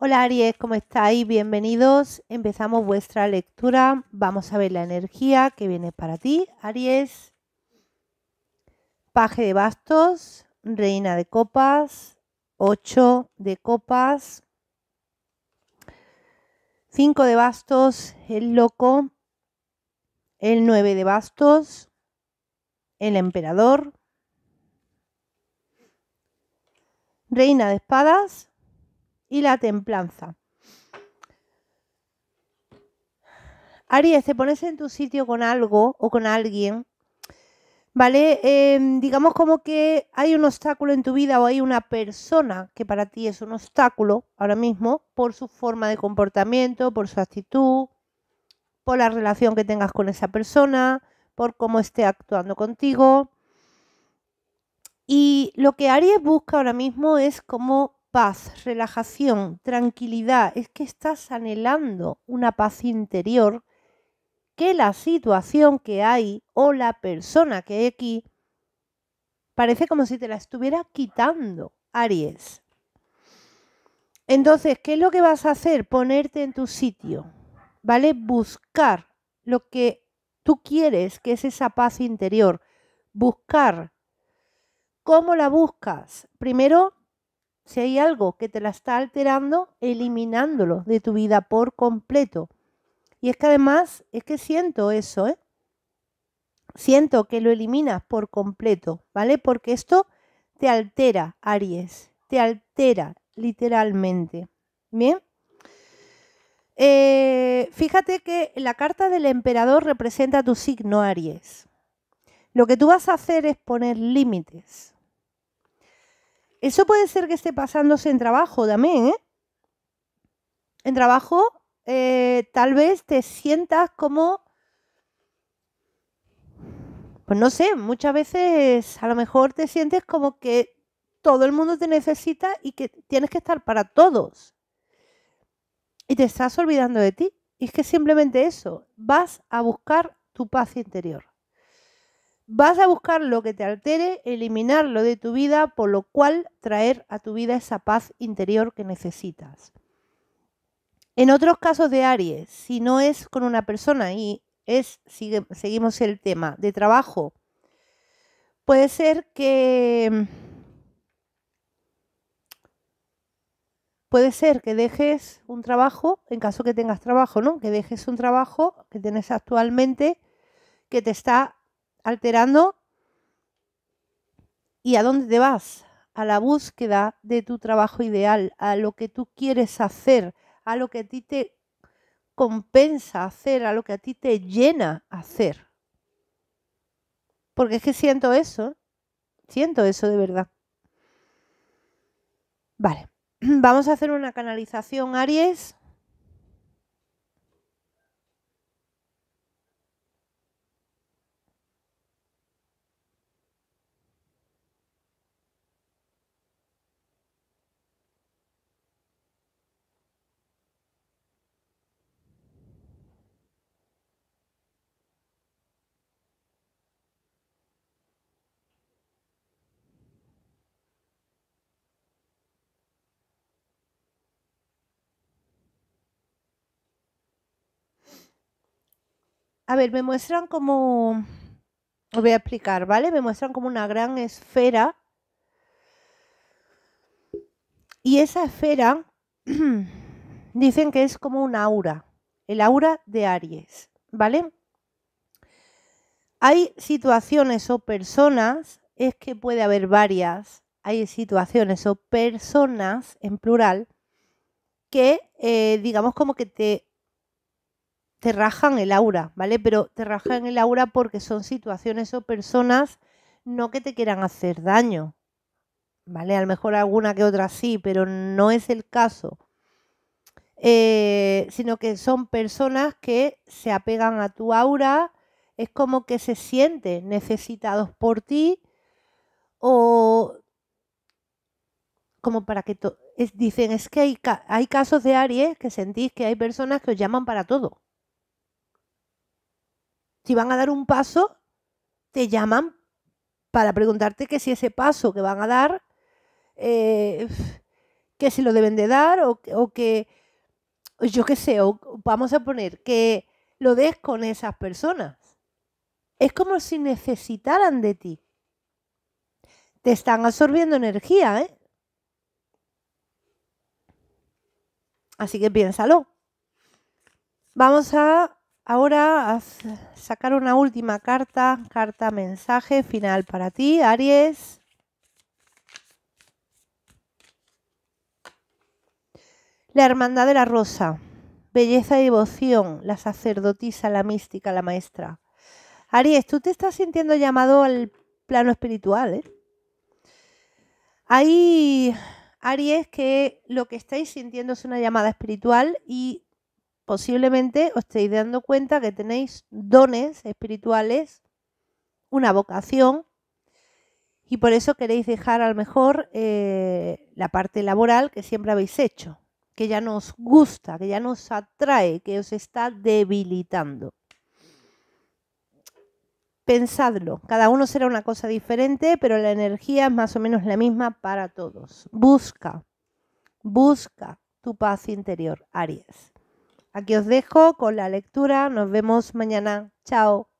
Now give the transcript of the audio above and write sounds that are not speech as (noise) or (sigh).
Hola Aries, ¿cómo estáis? Bienvenidos. Empezamos vuestra lectura. Vamos a ver la energía que viene para ti, Aries. Paje de bastos, reina de copas, 8 de copas, 5 de bastos, el loco, el 9 de bastos, el emperador, reina de espadas, y la templanza. Aries, te pones en tu sitio con algo o con alguien, ¿vale? Em, digamos como que hay un obstáculo en tu vida o hay una persona que para ti es un obstáculo ahora mismo por su forma de comportamiento, por su actitud, por la relación que tengas con esa persona, por cómo esté actuando contigo. Y lo que Aries busca ahora mismo es cómo paz, relajación, tranquilidad. Es que estás anhelando una paz interior que la situación que hay o la persona que hay aquí parece como si te la estuviera quitando, Aries. Entonces, ¿qué es lo que vas a hacer? Ponerte en tu sitio, ¿vale? Buscar lo que tú quieres, que es esa paz interior. Buscar. ¿Cómo la buscas? Primero, si hay algo que te la está alterando, eliminándolo de tu vida por completo. Y es que además, es que siento eso, ¿eh? Siento que lo eliminas por completo, ¿vale? Porque esto te altera, Aries, te altera literalmente. Bien. Eh, fíjate que la carta del emperador representa tu signo Aries. Lo que tú vas a hacer es poner límites. Eso puede ser que esté pasándose en trabajo también, ¿eh? En trabajo eh, tal vez te sientas como... Pues no sé, muchas veces a lo mejor te sientes como que todo el mundo te necesita y que tienes que estar para todos. Y te estás olvidando de ti. Y es que simplemente eso, vas a buscar tu paz interior. Vas a buscar lo que te altere, eliminarlo de tu vida, por lo cual traer a tu vida esa paz interior que necesitas. En otros casos de Aries, si no es con una persona y es, seguimos el tema de trabajo, puede ser que puede ser que dejes un trabajo, en caso que tengas trabajo, ¿no? Que dejes un trabajo que tienes actualmente que te está alterando y a dónde te vas, a la búsqueda de tu trabajo ideal, a lo que tú quieres hacer, a lo que a ti te compensa hacer, a lo que a ti te llena hacer. Porque es que siento eso, siento eso de verdad. Vale, (clears throat) vamos a hacer una canalización, Aries. A ver, me muestran como... Os voy a explicar, ¿vale? Me muestran como una gran esfera. Y esa esfera (clears throat) dicen que es como un aura, el aura de Aries, ¿vale? Hay situaciones o personas, es que puede haber varias, hay situaciones o personas en plural que eh, digamos como que te te rajan el aura, ¿vale? Pero te rajan el aura porque son situaciones o personas no que te quieran hacer daño, ¿vale? A lo mejor alguna que otra sí, pero no es el caso. Eh, sino que son personas que se apegan a tu aura, es como que se sienten necesitados por ti o como para que dicen, es que hay casos de Aries que sentís que hay personas que os llaman para todo si van a dar un paso, te llaman para preguntarte que si ese paso que van a dar, eh, que si lo deben de dar o, o que, yo qué sé, o vamos a poner que lo des con esas personas. Es como si necesitaran de ti. Te están absorbiendo energía, ¿eh? Así que piénsalo. Vamos a Ahora sacar una última carta, carta mensaje final para ti, Aries. La Hermandad de la Rosa, belleza y devoción, la sacerdotisa, la mística, la maestra. Aries, tú te estás sintiendo llamado al plano espiritual. ¿eh? Hay Aries que lo que estáis sintiendo es una llamada espiritual y posiblemente os estéis dando cuenta que tenéis dones espirituales, una vocación, y por eso queréis dejar a lo mejor eh, la parte laboral que siempre habéis hecho, que ya nos gusta, que ya nos atrae, que os está debilitando. Pensadlo, cada uno será una cosa diferente, pero la energía es más o menos la misma para todos. Busca, busca tu paz interior, Aries. Aquí os dejo con la lectura. Nos vemos mañana. Chao.